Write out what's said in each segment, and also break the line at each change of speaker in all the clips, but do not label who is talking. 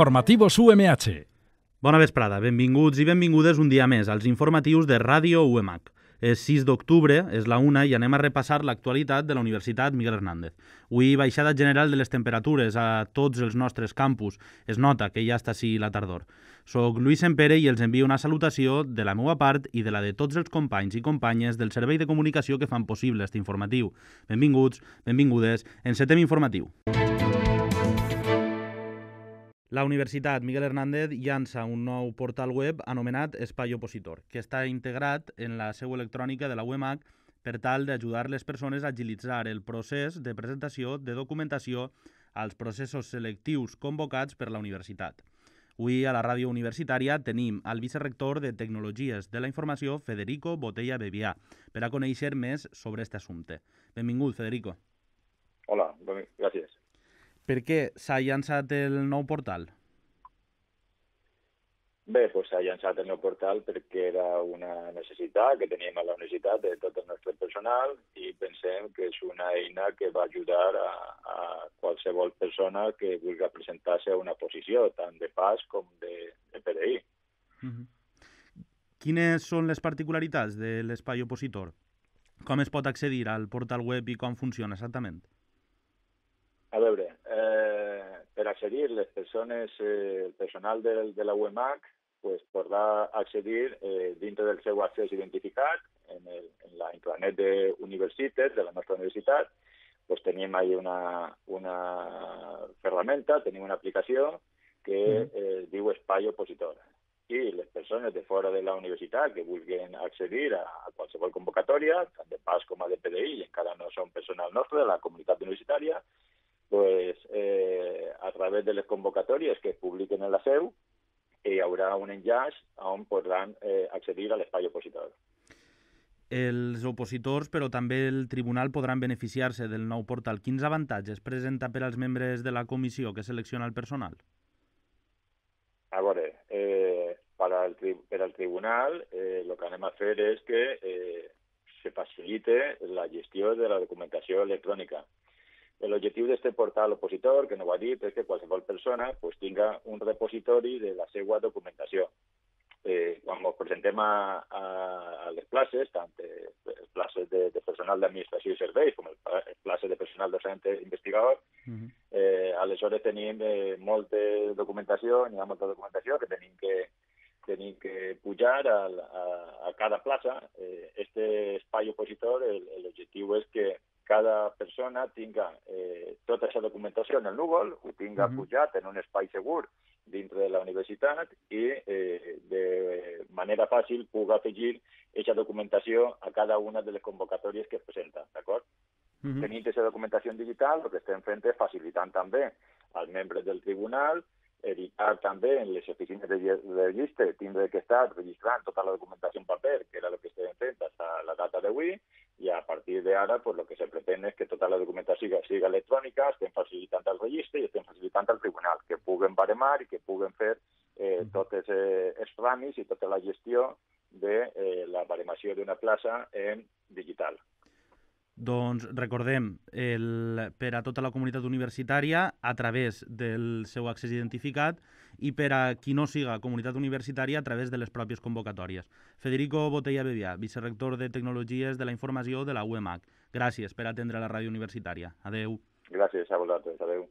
Informativos UMH. Bona vesprada, benvinguts i benvingudes un dia més als informatius de Ràdio UMH. És 6 d'octubre, és la una, i anem a repassar l'actualitat de la Universitat Miguel Hernández. Avui, baixada general de les temperatures a tots els nostres campus. Es nota que ja està així la tardor. Soc Lluís Empere i els envio una salutació de la meva part i de la de tots els companys i companyes del servei de comunicació que fan possible este informatiu. Benvinguts, benvingudes, encetem informatiu. Música la Universitat Miguel Hernández llança un nou portal web anomenat Espai Opositor, que està integrat en la seu electrònica de la UEMAC per tal d'ajudar les persones a agilitzar el procés de presentació de documentació als processos selectius convocats per la universitat. Avui a la ràdio universitària tenim el vicerrector de Tecnologies de la Informació, Federico Botella Bebià, per a conèixer més sobre aquest assumpte. Benvingut, Federico. Hola, gràcies. Per què s'ha llançat el nou portal?
Bé, doncs s'ha llançat el nou portal perquè era una necessitat que teníem a la universitat de tot el nostre personal i pensem que és una eina que va ajudar a, a qualsevol persona que vulgui presentar-se a una posició, tant de PAS com de, de PDI.
Mm -hmm. Quines són les particularitats de l'espai opositor? Com es pot accedir al portal web i com funciona exactament?
seguir les persones, eh, el personal del, de la UEMAC pues, podrà accedir eh, dintre del seu accés identificat en, el, en la intranet de Universitet, de la nostra universitat, pues, tenim ahí una, una ferramenta, tenim una aplicació que mm-hmm. eh, diu Espai Opositor. I les persones de fora de la universitat que vulguin accedir a, a qualsevol convocatòria, tant de PAS com a de PDI, i encara no són personal nostre de la comunitat universitària, través de les convocatòries que es publiquen en la seu, eh, hi haurà un enllaç on podran eh, accedir a l'espai opositor.
Els opositors, però també el tribunal, podran beneficiar-se del nou portal. Quins avantatges presenta per als membres de la comissió que selecciona el personal?
A veure, eh, per, al, per al tribunal eh, que anem a fer és que eh, se facilite la gestió de la documentació electrònica. L'objectiu d'aquest portal opositor, que no ho ha dit, és que qualsevol persona pues, tinga un repositori de la seva documentació. Eh, quan ens presentem a, a, a les places, tant eh, les places de, de personal d'administració i serveis com les eh, places de personal docent investigador, uh mhm. -huh. eh, aleshores tenim eh, molta documentació, hi ha molta documentació que tenim que, tenim que pujar a, a, a cada plaça. Eh, este espai opositor, l'objectiu és que cada persona tinga eh, tota aquesta documentació en el núvol, ho tinga mm -hmm. pujat en un espai segur dintre de la universitat i eh, de manera fàcil puga afegir aquesta documentació a cada una de les convocatòries que es presenta, d'acord? Mm -hmm. Tenint aquesta documentació digital, el que estem fent és facilitant també als membres del tribunal evitar també en les oficines de, de llista tindre que estar registrant tota la documentació en paper, que era el que estem fent fins a la data d'avui, y a partir de ahora pues lo que se pretende es que toda la documentació siga, siga electrònica, estén facilitant el registro i estén facilitant al tribunal, que puguen baremar i que puguen fer eh, totes eh, els tràmits i tota la gestió de eh, la baremació d'una plaça en digital.
Doncs recordem, el, per a tota la comunitat universitària, a través del seu accés identificat, i per a qui no siga comunitat universitària, a través de les pròpies convocatòries. Federico Botella Bevià, vicerrector de Tecnologies de la Informació de la UEMAC. Gràcies per atendre la ràdio universitària. Adeu. Gràcies a vosaltres. Adeu.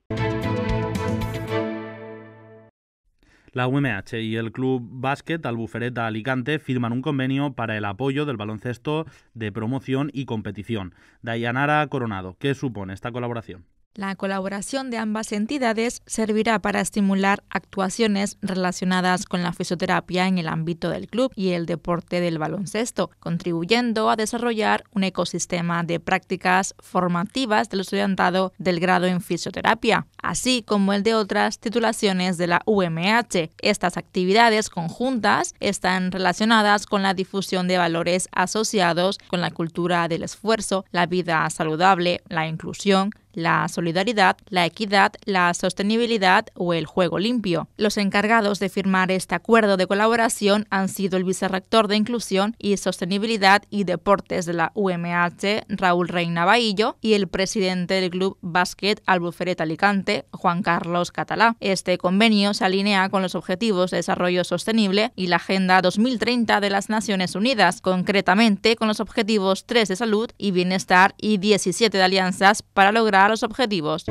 La UMH y el Club Básquet Albufereta Alicante firman un convenio para el apoyo del baloncesto de promoción y competición. Dayanara Coronado, ¿qué supone esta colaboración?
La colaboración de ambas entidades servirá para estimular actuaciones relacionadas con la fisioterapia en el ámbito del club y el deporte del baloncesto, contribuyendo a desarrollar un ecosistema de prácticas formativas del estudiantado del grado en fisioterapia, así como el de otras titulaciones de la UMH. Estas actividades conjuntas están relacionadas con la difusión de valores asociados con la cultura del esfuerzo, la vida saludable, la inclusión, la solidaridad, la equidad, la sostenibilidad o el juego limpio. Los encargados de firmar este acuerdo de colaboración han sido el vicerrector de Inclusión y Sostenibilidad y Deportes de la UMH, Raúl Reina Bahillo, y el presidente del Club Básquet Albuferet Alicante, Juan Carlos Catalá. Este convenio se alinea con los Objetivos de Desarrollo Sostenible y la Agenda 2030 de las Naciones Unidas, concretamente con los Objetivos 3 de Salud y Bienestar y 17 de Alianzas para lograr los objetivos.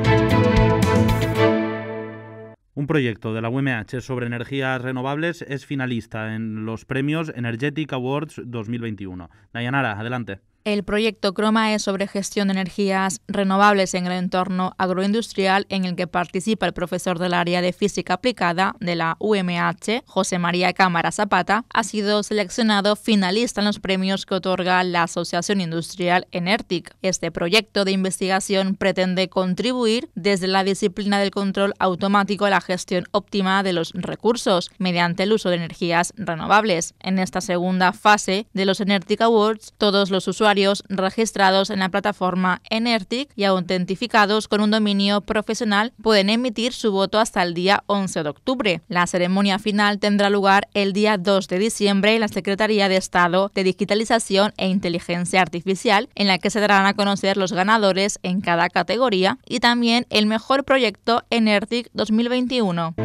Un proyecto de la UMH sobre energías renovables es finalista en los premios Energetic Awards 2021. Dayanara, adelante.
El proyecto Croma es sobre gestión de energías renovables en el entorno agroindustrial en el que participa el profesor del área de física aplicada de la UMH, José María Cámara Zapata, ha sido seleccionado finalista en los premios que otorga la Asociación Industrial Enertic. Este proyecto de investigación pretende contribuir desde la disciplina del control automático a la gestión óptima de los recursos mediante el uso de energías renovables. En esta segunda fase de los Enertic Awards, todos los usuarios usuarios registrados en la plataforma Enertic y autentificados con un dominio profesional pueden emitir su voto hasta el día 11 de octubre. La ceremonia final tendrá lugar el día 2 de diciembre en la Secretaría de Estado de Digitalización e Inteligencia Artificial, en la que se darán a conocer los ganadores en cada categoría y también el mejor proyecto Enertic 2021.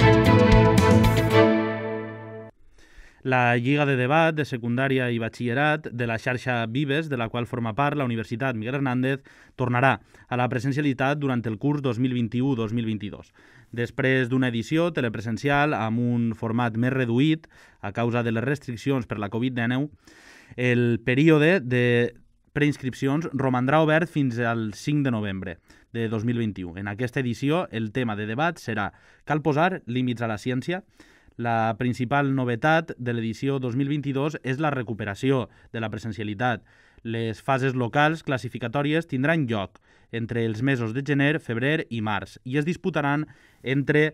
la Lliga de Debat de Secundària i Batxillerat de la xarxa Vives, de la qual forma part la Universitat Miguel Hernández, tornarà a la presencialitat durant el curs 2021-2022. Després d'una edició telepresencial amb un format més reduït a causa de les restriccions per la Covid-19, el període de preinscripcions romandrà obert fins al 5 de novembre de 2021. En aquesta edició, el tema de debat serà Cal posar límits a la ciència? La principal novetat de l'edició 2022 és la recuperació de la presencialitat. Les fases locals classificatòries tindran lloc entre els mesos de gener, febrer i març i es disputaran entre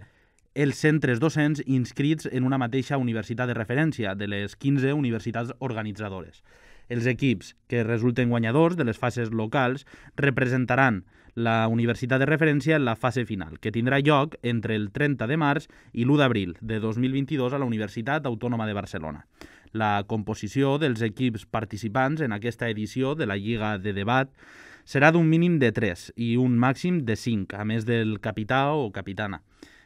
els centres docents inscrits en una mateixa universitat de referència de les 15 universitats organitzadores. Els equips que resulten guanyadors de les fases locals representaran la universitat de referència en la fase final, que tindrà lloc entre el 30 de març i l'1 d'abril de 2022 a la Universitat Autònoma de Barcelona. La composició dels equips participants en aquesta edició de la Lliga de Debat serà d'un mínim de 3 i un màxim de 5, a més del capità o capitana.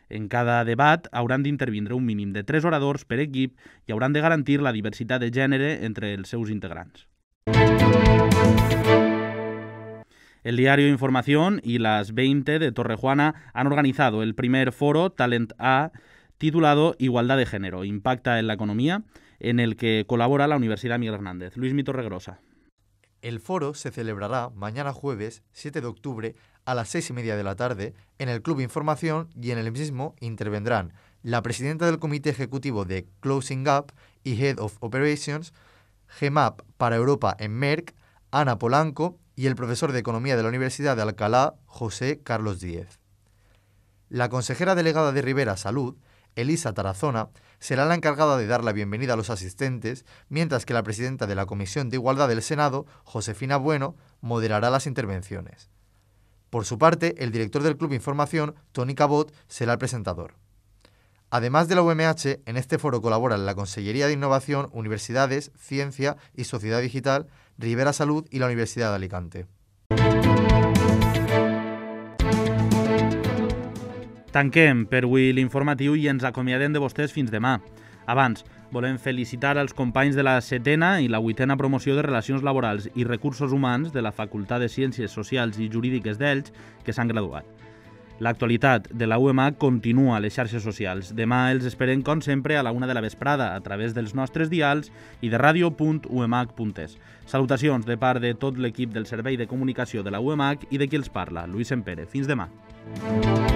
En cada debat hauran d'intervindre un mínim de 3 oradors per equip i hauran de garantir la diversitat de gènere entre els seus integrants. Música El diario Información y las 20 de Torrejuana han organizado el primer foro Talent A titulado Igualdad de Género, Impacta en la Economía, en el que colabora la Universidad Miguel Hernández. Luis Mito Regrosa. El foro se celebrará mañana jueves 7 de octubre a las 6 y media de la tarde en el Club Información y en el mismo intervendrán la presidenta del Comité Ejecutivo de Closing Up y Head of Operations, GEMAP para Europa en Merck, Ana Polanco y el profesor de Economía de la Universidad de Alcalá, José Carlos Díez. La consejera delegada de Rivera Salud, Elisa Tarazona, será la encargada de dar la bienvenida a los asistentes, mientras que la presidenta de la Comisión de Igualdad del Senado, Josefina Bueno, moderará las intervenciones. Por su parte, el director del Club Información, Tony Cabot, será el presentador. Además de la UMH, en este foro colaboran la Consellería de Innovación, Universidades, Ciencia y Sociedad Digital, Rivera Salud y la Universidad de Alicante. Tanquem per avui l'informatiu i ens acomiadem de vostès fins demà. Abans, volem felicitar els companys de la setena i la vuitena promoció de Relacions Laborals i Recursos Humans de la Facultat de Ciències Socials i Jurídiques d'Elx que s'han graduat. L'actualitat de la UMA continua a les xarxes socials. Demà els esperem, com sempre, a la una de la vesprada, a través dels nostres dials i de radio.umh.es. Salutacions de part de tot l'equip del Servei de Comunicació de la UMH i de qui els parla, Lluís Empere. Fins demà. Música